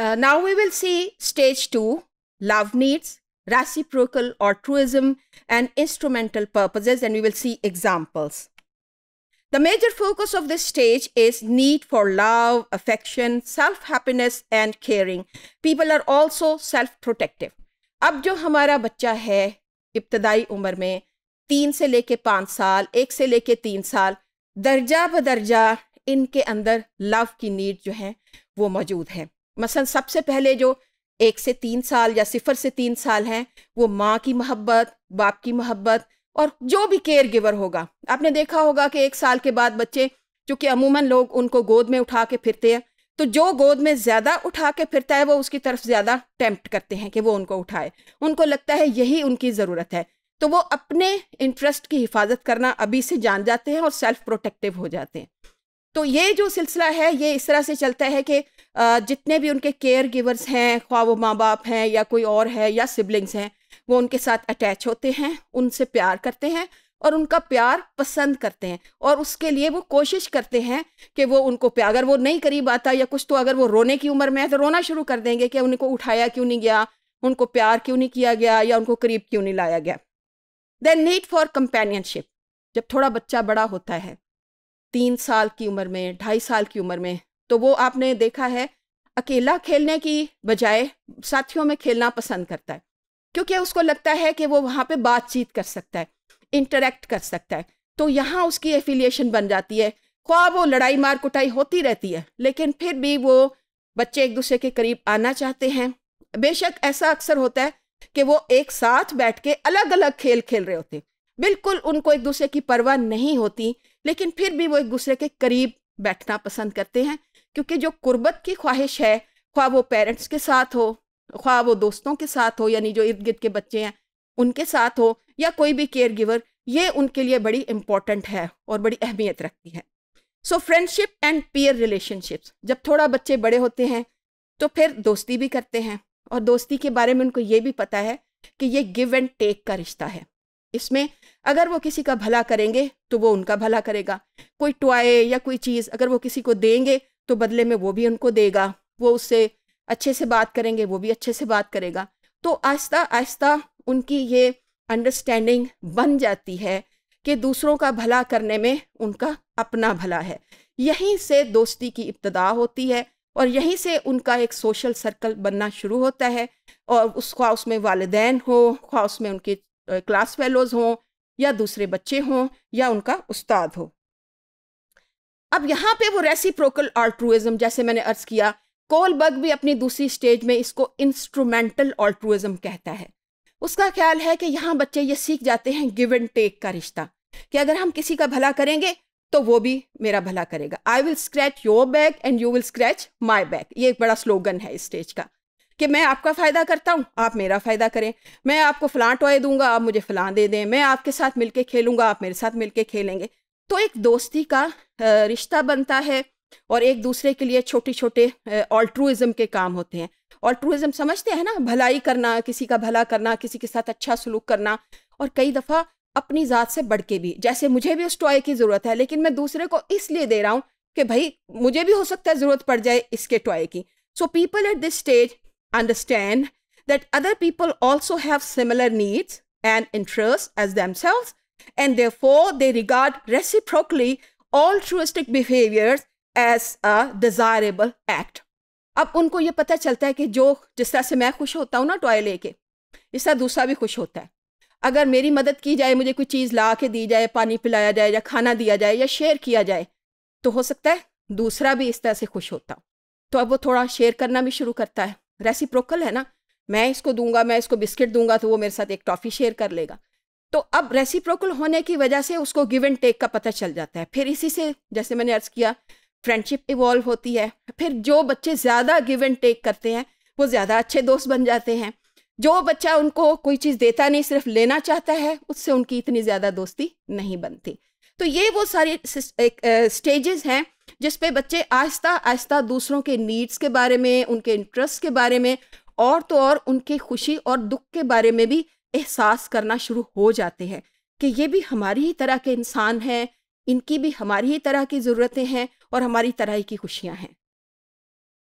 Uh, now we will see stage two love needs, reciprocal altruism, and instrumental purposes, and we will see examples. The major focus of this stage is need for love, affection, self happiness, and caring. People are also self protective. अब जो हमारा बच्चा है इब्तदाई उम्र में तीन से लेके पाँच साल एक से लेके तीन साल दर्जा बदर्जा इनके अंदर लव की नीड जो है वो मौजूद है मसलन सबसे पहले जो एक से तीन साल या सिफर से तीन साल हैं वो माँ की मोहब्बत बाप की मोहब्बत और जो भी केयर गिवर होगा आपने देखा होगा कि एक साल के बाद बच्चे चूँकि अमूमन लोग उनको गोद में उठा के फिरते हैं तो जो गोद में ज़्यादा उठा के फिरता है वो उसकी तरफ ज़्यादा टेम्प्ट करते हैं कि वो उनको उठाए उनको लगता है यही उनकी ज़रूरत है तो वो अपने इंटरेस्ट की हिफाजत करना अभी से जान जाते हैं और सेल्फ प्रोटेक्टिव हो जाते हैं तो ये जो सिलसिला है ये इस तरह से चलता है कि जितने भी उनके केयर गिवर्स हैं ख्वा वो माँ बाप हैं या कोई और है या सिबलिंग्स हैं वो उनके साथ अटैच होते हैं उनसे प्यार करते हैं और उनका प्यार पसंद करते हैं और उसके लिए वो कोशिश करते हैं कि वो उनको प्यार अगर वो नहीं करीब आता या कुछ तो अगर वो रोने की उम्र में है तो रोना शुरू कर देंगे कि उनको उठाया क्यों नहीं गया उनको प्यार क्यों नहीं किया गया या उनको करीब क्यों नहीं लाया गया देन नीड फॉर कंपेनियनशिप जब थोड़ा बच्चा बड़ा होता है तीन साल की उम्र में ढाई साल की उम्र में तो वो आपने देखा है अकेला खेलने की बजाय साथियों में खेलना पसंद करता है क्योंकि उसको लगता है कि वो वहाँ पे बातचीत कर सकता है इंटरेक्ट कर सकता है तो यहाँ उसकी एफिलिएशन बन जाती है ख्वाब वो लड़ाई मार कुटाई होती रहती है लेकिन फिर भी वो बच्चे एक दूसरे के करीब आना चाहते हैं बेशक ऐसा अक्सर होता है कि वो एक साथ बैठ के अलग अलग खेल खेल रहे होते बिल्कुल उनको एक दूसरे की परवाह नहीं होती लेकिन फिर भी वो एक दूसरे के करीब बैठना पसंद करते हैं क्योंकि जो कुर्बत की ख्वाहिश है ख्वा वो पेरेंट्स के साथ हो ख्वा वो दोस्तों के साथ हो यानी जो इर्द गिर्द के बच्चे हैं उनके साथ हो या कोई भी केयर गिवर ये उनके लिए बड़ी इम्पॉर्टेंट है और बड़ी अहमियत रखती है so friendship and peer relationships जब थोड़ा बच्चे बड़े होते हैं तो फिर दोस्ती भी करते हैं और दोस्ती के बारे में उनको ये भी पता है कि ये गिव एंड टेक का रिश्ता है इसमें अगर वो किसी का भला करेंगे तो वो उनका भला करेगा कोई टॉय या कोई चीज़ अगर वो किसी को देंगे तो बदले में वो भी उनको देगा वो उससे अच्छे से बात करेंगे वो भी अच्छे से बात करेगा तो आहिस्ता आहिस्ता उनकी ये अंडरस्टैंडिंग बन जाती है कि दूसरों का भला करने में उनका अपना भला है यहीं से दोस्ती की इब्तदा होती है और यहीं से उनका एक सोशल सर्कल बनना शुरू होता है और उस ख्वा उसमें वालदेन हो ख्वा उसमें उनके क्लास फेलोज़ हों या दूसरे बच्चे हों या उनका उस्ताद हो अब यहाँ पे वो प्रोकल आर्ट्रूज़म जैसे मैंने अर्ज किया कोलबर्ग भी अपनी दूसरी स्टेज में इसको इंस्ट्रूमेंटल ऑल्ट्रुजम कहता है उसका ख्याल है कि यहाँ बच्चे ये सीख जाते हैं गिव एंड टेक का रिश्ता कि अगर हम किसी का भला करेंगे तो वो भी मेरा भला करेगा I will scratch your back and you will scratch my back ये एक बड़ा स्लोगन है इस स्टेज का कि मैं आपका फ़ायदा करता हूँ आप मेरा फ़ायदा करें मैं आपको फ़लाँ टॉय दूंगा आप मुझे फ़लाँ दे दें मैं आपके साथ मिलके खेलूंगा आप मेरे साथ मिलके खेलेंगे तो एक दोस्ती का रिश्ता बनता है और एक दूसरे के लिए छोटे छोटे ऑल्ट्रूज़म के काम होते हैं ऑल्ट्रूज़म समझते हैं ना भलाई करना किसी का भला करना किसी के साथ अच्छा सलूक करना और कई दफ़ा अपनी ज़ात से बढ़ के भी जैसे मुझे भी उस टॉय की ज़रूरत है लेकिन मैं दूसरे को इसलिए दे रहा हूँ कि भाई मुझे भी हो सकता है ज़रूरत पड़ जाए इसके टॉय की so people at this stage understand that other people also have similar needs and interests as themselves, and therefore they regard reciprocally altruistic behaviors as a desirable act. अब उनको ये पता चलता है कि जो जिस तरह से मैं खुश होता हूँ ना टॉय लेके इस तरह दूसरा भी खुश होता है अगर मेरी मदद की जाए मुझे कोई चीज़ ला के दी जाए पानी पिलाया जाए या खाना दिया जाए या शेयर किया जाए तो हो सकता है दूसरा भी इस तरह से खुश होता हो तो अब वो थोड़ा शेयर करना भी शुरू करता है रेसिप्रोकल है ना मैं इसको दूंगा मैं इसको बिस्किट दूंगा तो वो मेरे साथ एक टॉफ़ी शेयर कर लेगा तो अब रेसिप्रोकल होने की वजह से उसको गिव एंड टेक का पता चल जाता है फिर इसी से जैसे मैंने अर्ज किया फ्रेंडशिप इवॉल्व होती है फिर जो बच्चे ज़्यादा गिव एंड टेक करते हैं वो ज़्यादा अच्छे दोस्त बन जाते हैं जो बच्चा उनको कोई चीज़ देता नहीं सिर्फ लेना चाहता है उससे उनकी इतनी ज़्यादा दोस्ती नहीं बनती तो ये वो सारी स्टेजेस हैं जिसपे बच्चे आहिस्ता आहिस्ता दूसरों के नीड्स के बारे में उनके इंटरेस्ट के बारे में और तो और उनके खुशी और दुख के बारे में भी एहसास करना शुरू हो जाते हैं कि ये भी हमारी ही तरह के इंसान हैं इनकी भी हमारी ही तरह की ज़रूरतें हैं और हमारी तरह की खुशियाँ हैं